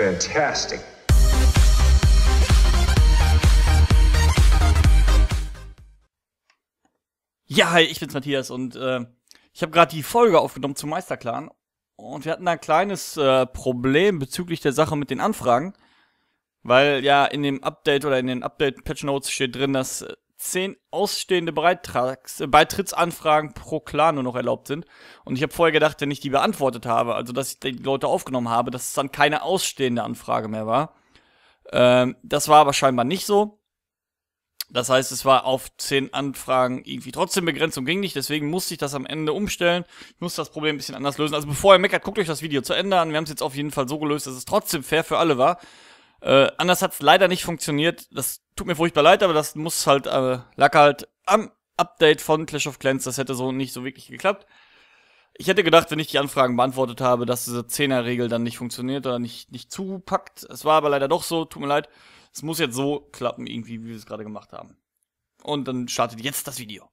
Fantastic. Ja, hi, ich bin's Matthias und äh, ich habe gerade die Folge aufgenommen zum Meisterclan und wir hatten da ein kleines äh, Problem bezüglich der Sache mit den Anfragen, weil ja in dem Update oder in den Update Patch Notes steht drin, dass äh, zehn ausstehende Beitrags, äh, Beitrittsanfragen pro Clan nur noch erlaubt sind. Und ich habe vorher gedacht, wenn ich die beantwortet habe, also dass ich die Leute aufgenommen habe, dass es dann keine ausstehende Anfrage mehr war. Ähm, das war aber scheinbar nicht so. Das heißt, es war auf zehn Anfragen irgendwie trotzdem begrenzt und ging nicht. Deswegen musste ich das am Ende umstellen. Ich musste das Problem ein bisschen anders lösen. Also bevor ihr meckert, guckt euch das Video zu Ende an. Wir haben es jetzt auf jeden Fall so gelöst, dass es trotzdem fair für alle war. Äh, anders hat's leider nicht funktioniert. Das tut mir furchtbar leid, aber das muss halt, äh, lag halt am Update von Clash of Clans. Das hätte so nicht so wirklich geklappt. Ich hätte gedacht, wenn ich die Anfragen beantwortet habe, dass diese Zehner-Regel dann nicht funktioniert oder nicht, nicht zupackt. Es war aber leider doch so, tut mir leid. Es muss jetzt so klappen, irgendwie, wie wir es gerade gemacht haben. Und dann startet jetzt das Video.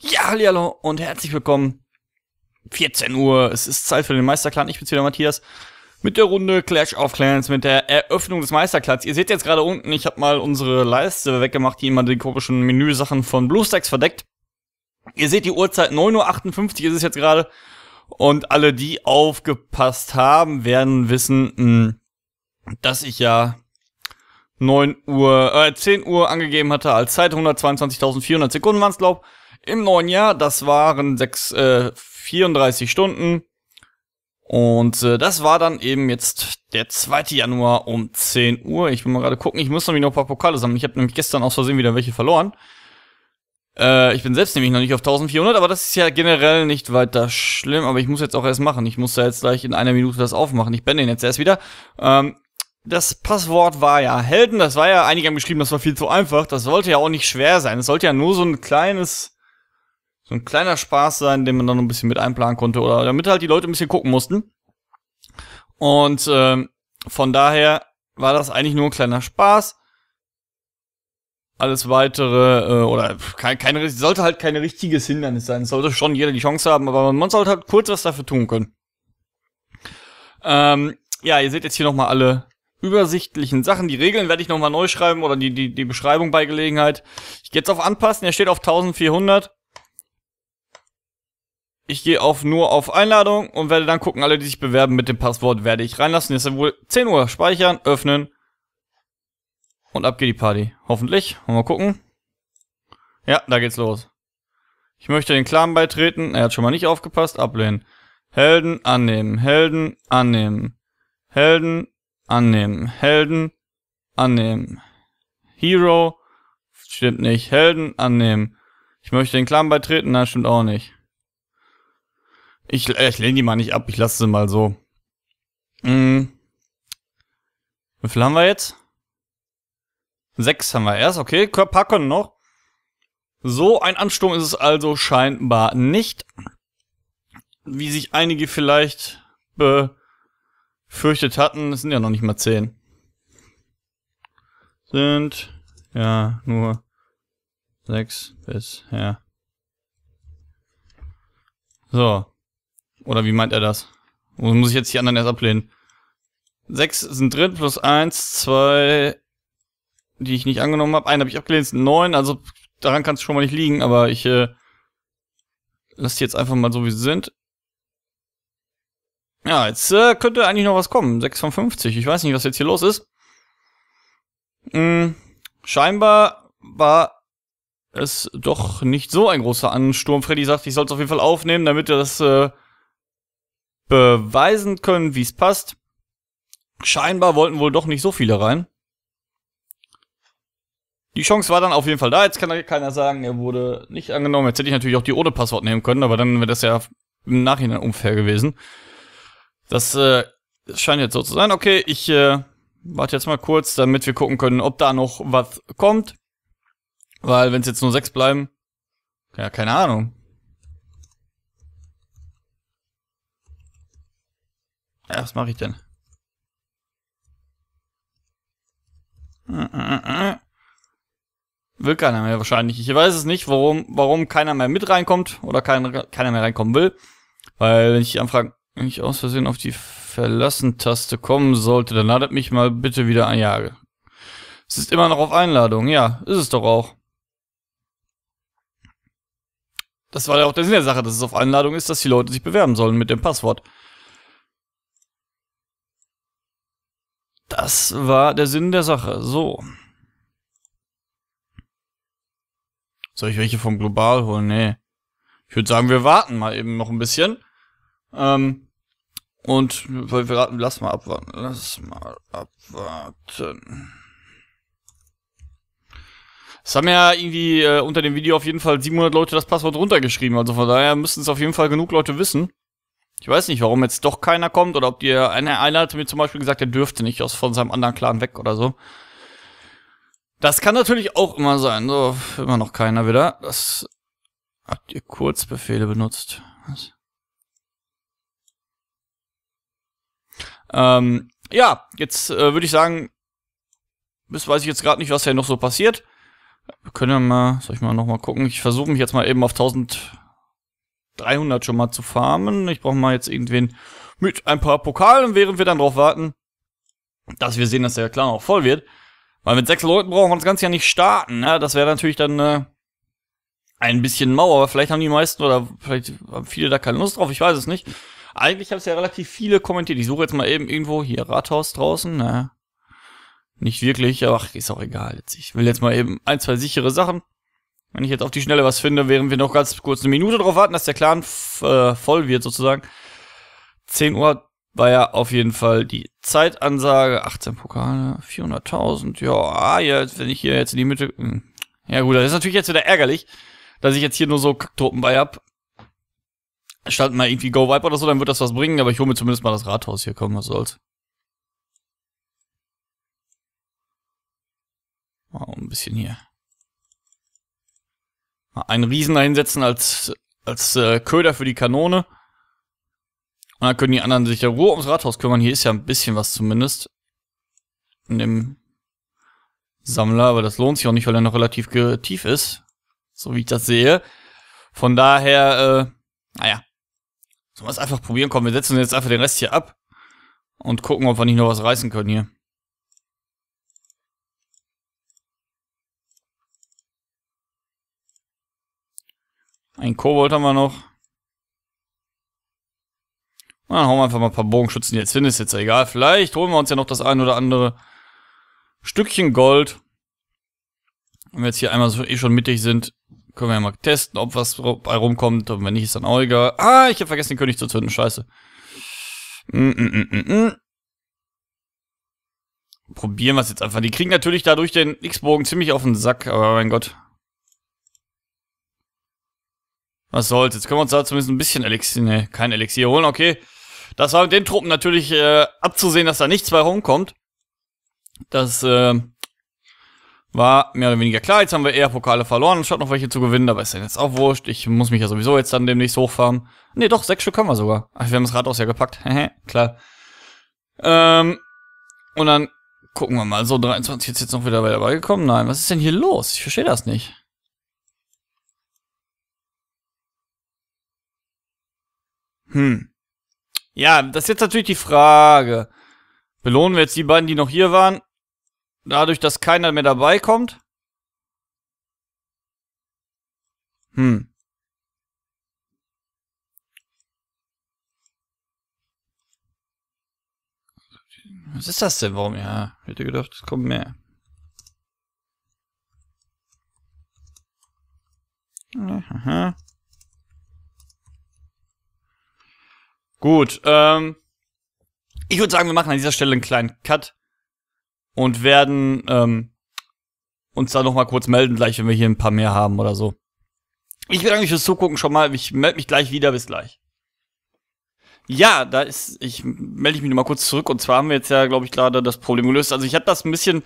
Ja, hallo und herzlich willkommen. 14 Uhr, es ist Zeit für den Meisterclan. Ich bin's wieder Matthias mit der Runde Clash of Clans, mit der Eröffnung des Meisterklatz. Ihr seht jetzt gerade unten, ich habe mal unsere Leiste weggemacht, die immer die komischen Menüsachen von BlueStacks verdeckt. Ihr seht die Uhrzeit 9.58 Uhr ist es jetzt gerade. Und alle, die aufgepasst haben, werden wissen, hm, dass ich ja 9 Uhr, äh, 10 Uhr angegeben hatte als Zeit, 122.400 Sekunden waren es, glaub. Im neuen Jahr, das waren 6, äh, 34 Stunden. Und äh, das war dann eben jetzt der 2. Januar um 10 Uhr. Ich will mal gerade gucken, ich muss nämlich noch ein paar Pokale sammeln. Ich habe nämlich gestern aus Versehen wieder welche verloren. Äh, ich bin selbst nämlich noch nicht auf 1400, aber das ist ja generell nicht weiter schlimm. Aber ich muss jetzt auch erst machen. Ich muss da jetzt gleich in einer Minute das aufmachen. Ich bin den jetzt erst wieder. Ähm, das Passwort war ja Helden. Das war ja, einige haben geschrieben, das war viel zu einfach. Das sollte ja auch nicht schwer sein. Es sollte ja nur so ein kleines so ein kleiner Spaß sein, den man dann ein bisschen mit einplanen konnte oder damit halt die Leute ein bisschen gucken mussten. Und ähm, von daher war das eigentlich nur ein kleiner Spaß. Alles weitere, äh, oder keine, keine, sollte halt kein richtiges Hindernis sein. Es sollte schon jeder die Chance haben, aber man sollte halt kurz was dafür tun können. Ähm, ja, ihr seht jetzt hier nochmal alle übersichtlichen Sachen. Die Regeln werde ich nochmal neu schreiben oder die, die, die Beschreibung bei Gelegenheit. Ich gehe jetzt auf Anpassen, er steht auf 1400 ich gehe auf nur auf Einladung und werde dann gucken, alle, die sich bewerben mit dem Passwort, werde ich reinlassen. Jetzt wohl 10 Uhr speichern, öffnen. Und ab geht die Party. Hoffentlich. Mal gucken. Ja, da geht's los. Ich möchte den Clan beitreten. Er hat schon mal nicht aufgepasst. Ablehnen. Helden annehmen. Helden annehmen. Helden annehmen. Helden annehmen. Hero. Stimmt nicht. Helden annehmen. Ich möchte den Clan beitreten. Nein, stimmt auch nicht. Ich, äh, ich lehne die mal nicht ab, ich lasse sie mal so. Hm. Wie viel haben wir jetzt? Sechs haben wir erst, okay, paar können noch. So ein Ansturm ist es also scheinbar nicht. Wie sich einige vielleicht befürchtet hatten, es sind ja noch nicht mal zehn. Sind ja nur sechs bis, bisher. So. Oder wie meint er das? Oder muss ich jetzt die anderen erst ablehnen? Sechs sind drin, plus eins, zwei, die ich nicht angenommen habe. Einen habe ich abgelehnt, sind neun, also daran kann es schon mal nicht liegen, aber ich äh, lasse die jetzt einfach mal so, wie sie sind. Ja, jetzt äh, könnte eigentlich noch was kommen. 6 von 50. Ich weiß nicht, was jetzt hier los ist. Hm, scheinbar war es doch nicht so ein großer Ansturm. Freddy sagt, ich soll es auf jeden Fall aufnehmen, damit er das äh, beweisen können, wie es passt. Scheinbar wollten wohl doch nicht so viele rein. Die Chance war dann auf jeden Fall da. Jetzt kann da keiner sagen, er wurde nicht angenommen. Jetzt hätte ich natürlich auch die ohne Passwort nehmen können, aber dann wäre das ja im Nachhinein unfair gewesen. Das äh, scheint jetzt so zu sein. Okay, ich äh, warte jetzt mal kurz, damit wir gucken können, ob da noch was kommt. Weil wenn es jetzt nur sechs bleiben, ja, keine Ahnung. was mache ich denn? Will keiner mehr wahrscheinlich. Ich weiß es nicht, warum, warum keiner mehr mit reinkommt oder kein, keiner mehr reinkommen will. Weil wenn ich die anfrage, wenn ich aus Versehen auf die Verlassen-Taste kommen sollte, dann ladet mich mal bitte wieder ein. Ja, es ist immer noch auf Einladung. Ja, ist es doch auch. Das war ja auch der Sinn der Sache, dass es auf Einladung ist, dass die Leute sich bewerben sollen mit dem Passwort. Das war der Sinn der Sache. So. Soll ich welche vom Global holen? Nee. Ich würde sagen, wir warten mal eben noch ein bisschen. Ähm, und wir raten, lass mal abwarten. Lass mal abwarten. Es haben ja irgendwie äh, unter dem Video auf jeden Fall 700 Leute das Passwort runtergeschrieben. Also von daher müssen es auf jeden Fall genug Leute wissen. Ich weiß nicht, warum jetzt doch keiner kommt oder ob dir einer, einer hatte mir zum Beispiel gesagt, der dürfte nicht aus von seinem anderen Clan weg oder so. Das kann natürlich auch immer sein. So, immer noch keiner wieder. Das habt ihr Kurzbefehle benutzt. Was? Ähm, ja, jetzt äh, würde ich sagen, bis weiß ich jetzt gerade nicht, was hier noch so passiert. Wir können ja mal, soll ich mal nochmal gucken. Ich versuche mich jetzt mal eben auf 1000 300 schon mal zu farmen. Ich brauche mal jetzt irgendwen mit ein paar Pokalen, während wir dann drauf warten, dass wir sehen, dass der Clan auch voll wird. Weil mit sechs Leuten brauchen wir das Ganze ja nicht starten. Ne? Das wäre natürlich dann äh, ein bisschen Mauer. aber vielleicht haben die meisten oder vielleicht haben viele da keine Lust drauf, ich weiß es nicht. Eigentlich haben es ja relativ viele kommentiert. Ich suche jetzt mal eben irgendwo hier Rathaus draußen. Ne? Nicht wirklich, aber ach, ist auch egal. Ich will jetzt mal eben ein, zwei sichere Sachen. Wenn ich jetzt auf die Schnelle was finde, während wir noch ganz kurz eine Minute drauf warten, dass der Clan äh, voll wird sozusagen. 10 Uhr war ja auf jeden Fall die Zeitansage. 18 Pokale, 400.000. Ah, ja, jetzt, wenn ich hier jetzt in die Mitte... Hm. Ja gut, das ist natürlich jetzt wieder ärgerlich, dass ich jetzt hier nur so Kacktopen bei hab. Statt mal irgendwie Go Vibe oder so, dann wird das was bringen, aber ich hole mir zumindest mal das Rathaus hier, komm, was soll's. Mal oh, ein bisschen hier einen Riesen dahinsetzen als, als äh, Köder für die Kanone. Und dann können die anderen sich ja Ruhe ums Rathaus kümmern. Hier ist ja ein bisschen was zumindest. In dem Sammler, aber das lohnt sich auch nicht, weil er noch relativ tief ist. So wie ich das sehe. Von daher, äh, naja. Sollen wir es einfach probieren? Komm, wir setzen jetzt einfach den Rest hier ab und gucken, ob wir nicht noch was reißen können hier. Ein Kobold haben wir noch. Und dann hauen wir einfach mal ein paar Bogenschützen jetzt hin, ist jetzt egal. Vielleicht holen wir uns ja noch das ein oder andere Stückchen Gold. Wenn wir jetzt hier einmal so eh schon mittig sind, können wir ja mal testen, ob was bei rumkommt. Und wenn nicht, ist dann auch egal. Ah, ich habe vergessen, den König zu zünden. Scheiße. Mm, mm -mm -mm -mm. Probieren wir es jetzt einfach. Die kriegen natürlich dadurch den X-Bogen ziemlich auf den Sack, aber mein Gott. Was soll's, jetzt können wir uns da zumindest ein bisschen Elixier, ne, kein Elixier holen, okay. Das war mit den Truppen natürlich äh, abzusehen, dass da nichts bei rumkommt. Das äh, war mehr oder weniger klar. Jetzt haben wir eher Pokale verloren, anstatt noch welche zu gewinnen. Aber ist ja jetzt auch wurscht. Ich muss mich ja sowieso jetzt dann demnächst hochfahren. Ne, doch, sechs Stück haben wir sogar. Ach, wir haben das Rad aus ja gepackt. klar. Ähm, und dann gucken wir mal. So, 23 ist jetzt noch wieder dabei gekommen. Nein, was ist denn hier los? Ich verstehe das nicht. Hm. Ja, das ist jetzt natürlich die Frage. Belohnen wir jetzt die beiden, die noch hier waren, dadurch, dass keiner mehr dabei kommt? Hm. Was ist das denn? Warum? Ja, hätte gedacht, es kommt mehr. Aha. Gut, ähm, ich würde sagen, wir machen an dieser Stelle einen kleinen Cut und werden ähm, uns da nochmal kurz melden, gleich, wenn wir hier ein paar mehr haben oder so. Ich bedanke mich fürs Zugucken schon mal. Ich melde mich gleich wieder. Bis gleich. Ja, da ist, ich melde mich nochmal kurz zurück. Und zwar haben wir jetzt ja, glaube ich, gerade das Problem gelöst. Also ich habe das ein bisschen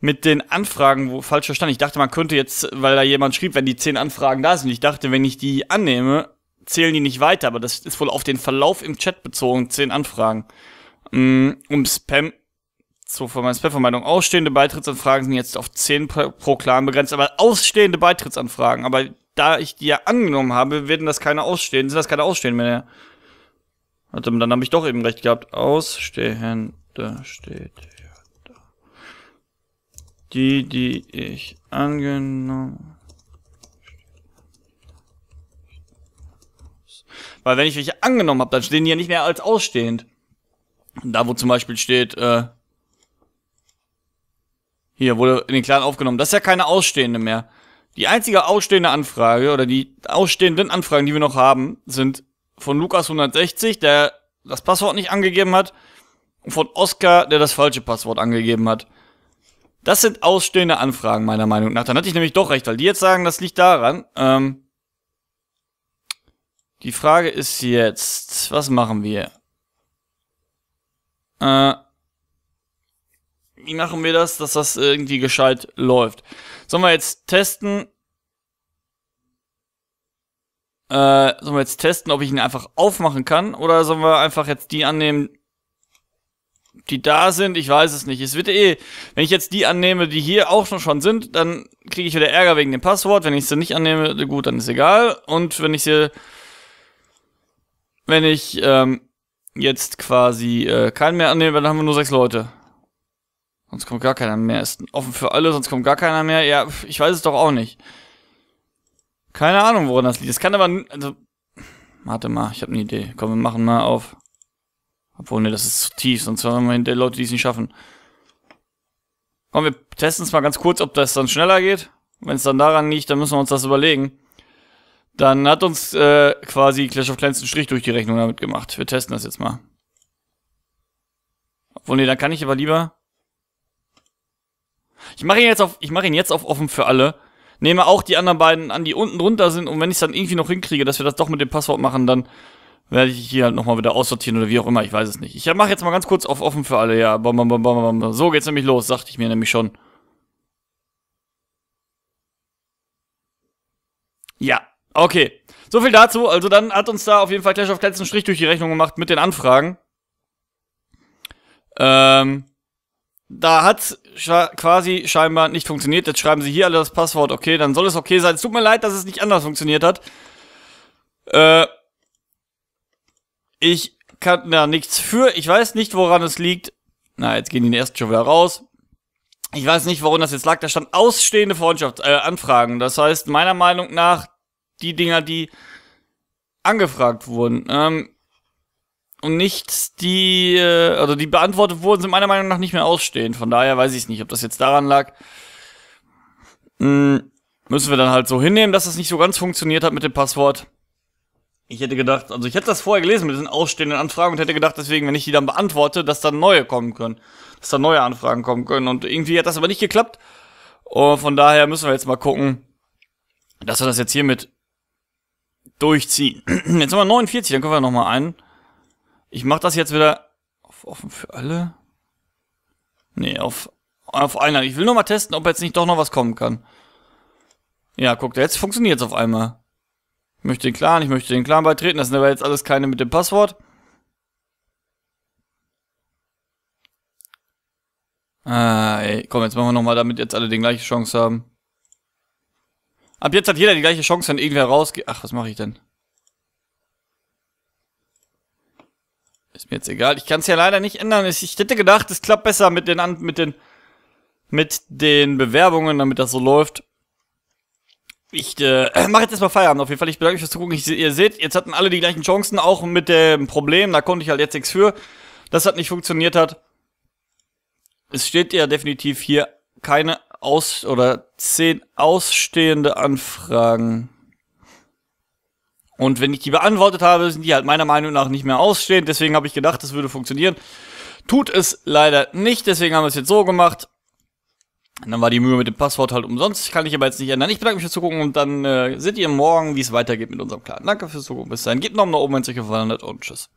mit den Anfragen wo, falsch verstanden. Ich dachte, man könnte jetzt, weil da jemand schrieb, wenn die zehn Anfragen da sind, ich dachte, wenn ich die annehme, zählen die nicht weiter, aber das ist wohl auf den Verlauf im Chat bezogen, zehn Anfragen. Um mm, Spam zur Spam-Vermeidung. Ausstehende Beitrittsanfragen sind jetzt auf zehn pro Clan begrenzt, aber ausstehende Beitrittsanfragen. Aber da ich die ja angenommen habe, werden das keine ausstehen, sind das keine ausstehen mehr. Warte, dann habe ich doch eben recht gehabt. Ausstehende steht ja da. Die, die ich angenommen Weil wenn ich welche angenommen habe, dann stehen die ja nicht mehr als ausstehend. Da, wo zum Beispiel steht, äh, hier, wurde in den Clan aufgenommen. Das ist ja keine ausstehende mehr. Die einzige ausstehende Anfrage oder die ausstehenden Anfragen, die wir noch haben, sind von Lukas 160, der das Passwort nicht angegeben hat, und von Oscar, der das falsche Passwort angegeben hat. Das sind ausstehende Anfragen, meiner Meinung nach. Dann hatte ich nämlich doch recht, weil die jetzt sagen, das liegt daran. Ähm, die Frage ist jetzt, was machen wir? Äh, wie machen wir das, dass das irgendwie gescheit läuft? Sollen wir jetzt testen? Äh, sollen wir jetzt testen, ob ich ihn einfach aufmachen kann? Oder sollen wir einfach jetzt die annehmen, die da sind? Ich weiß es nicht. Es wird eh, wenn ich jetzt die annehme, die hier auch schon sind, dann kriege ich wieder Ärger wegen dem Passwort. Wenn ich sie nicht annehme, gut, dann ist egal. Und wenn ich sie wenn ich ähm, jetzt quasi äh, keinen mehr annehme, dann haben wir nur sechs Leute. Sonst kommt gar keiner mehr. Ist offen für alle, sonst kommt gar keiner mehr. Ja, ich weiß es doch auch nicht. Keine Ahnung, woran das liegt. Es kann aber... Also, warte mal, ich habe eine Idee. Komm, wir machen mal auf. Obwohl, ne, das ist zu tief, sonst haben wir hinter Leute, die es nicht schaffen. Komm, wir testen es mal ganz kurz, ob das dann schneller geht. Wenn es dann daran liegt, dann müssen wir uns das überlegen. Dann hat uns äh, quasi Clash of Clans einen Strich durch die Rechnung damit gemacht. Wir testen das jetzt mal. Obwohl, nee, dann kann ich aber lieber... Ich mache ihn jetzt auf, ich mach ihn jetzt auf offen für alle. Nehme auch die anderen beiden an, die unten drunter sind. Und wenn ich es dann irgendwie noch hinkriege, dass wir das doch mit dem Passwort machen, dann werde ich hier halt nochmal wieder aussortieren oder wie auch immer. Ich weiß es nicht. Ich mache jetzt mal ganz kurz auf offen für alle. Ja, bam, bam, bam, bam, bam. So geht's nämlich los, sagte ich mir nämlich schon. Ja, Okay, so viel dazu. Also dann hat uns da auf jeden Fall Clash of Clans einen Strich durch die Rechnung gemacht mit den Anfragen. Ähm, da hat quasi scheinbar nicht funktioniert. Jetzt schreiben sie hier alle das Passwort. Okay, dann soll es okay sein. Es tut mir leid, dass es nicht anders funktioniert hat. Äh, ich kann da nichts für. Ich weiß nicht, woran es liegt. Na, jetzt gehen die ersten schon wieder raus. Ich weiß nicht, woran das jetzt lag. Da stand ausstehende Freundschaft, äh, Anfragen. Das heißt, meiner Meinung nach die Dinger, die angefragt wurden. Ähm, und nicht die, also die beantwortet wurden, sind meiner Meinung nach nicht mehr ausstehend. Von daher weiß ich es nicht, ob das jetzt daran lag. Mh, hm, müssen wir dann halt so hinnehmen, dass das nicht so ganz funktioniert hat mit dem Passwort. Ich hätte gedacht, also ich hätte das vorher gelesen mit diesen ausstehenden Anfragen und hätte gedacht, deswegen, wenn ich die dann beantworte, dass dann neue kommen können. Dass dann neue Anfragen kommen können. Und irgendwie hat das aber nicht geklappt. Und von daher müssen wir jetzt mal gucken, dass wir das jetzt hiermit durchziehen. Jetzt haben wir 49, dann können wir nochmal ein. Ich mache das jetzt wieder auf offen für alle. Nee, auf, auf einer. Ich will nochmal testen, ob jetzt nicht doch noch was kommen kann. Ja, guck, jetzt funktioniert es auf einmal. Ich möchte den Clan, ich möchte den Clan beitreten. Das sind aber jetzt alles keine mit dem Passwort. Ah, ey, komm, jetzt machen wir nochmal, damit jetzt alle die gleiche Chance haben. Ab jetzt hat jeder die gleiche Chance, wenn irgendwer rausgeht. Ach, was mache ich denn? Ist mir jetzt egal. Ich kann es ja leider nicht ändern. Ich hätte gedacht, es klappt besser mit den, mit den, mit den Bewerbungen, damit das so läuft. Ich äh, mache jetzt erstmal Feierabend auf jeden Fall. Ich bedanke mich fürs Zugucken. Ich, ihr seht, jetzt hatten alle die gleichen Chancen, auch mit dem Problem. Da konnte ich halt jetzt nichts für. Das hat nicht funktioniert hat. Es steht ja definitiv hier keine aus oder zehn ausstehende Anfragen. Und wenn ich die beantwortet habe, sind die halt meiner Meinung nach nicht mehr ausstehend. Deswegen habe ich gedacht, das würde funktionieren. Tut es leider nicht, deswegen haben wir es jetzt so gemacht. Und dann war die Mühe mit dem Passwort halt umsonst. Kann ich aber jetzt nicht ändern. Ich bedanke mich fürs Zugucken und dann äh, seht ihr morgen, wie es weitergeht mit unserem Plan. Danke fürs Zugucken. Bis dahin. Gebt einen Daumen nach oben, wenn es euch gefallen hat und tschüss.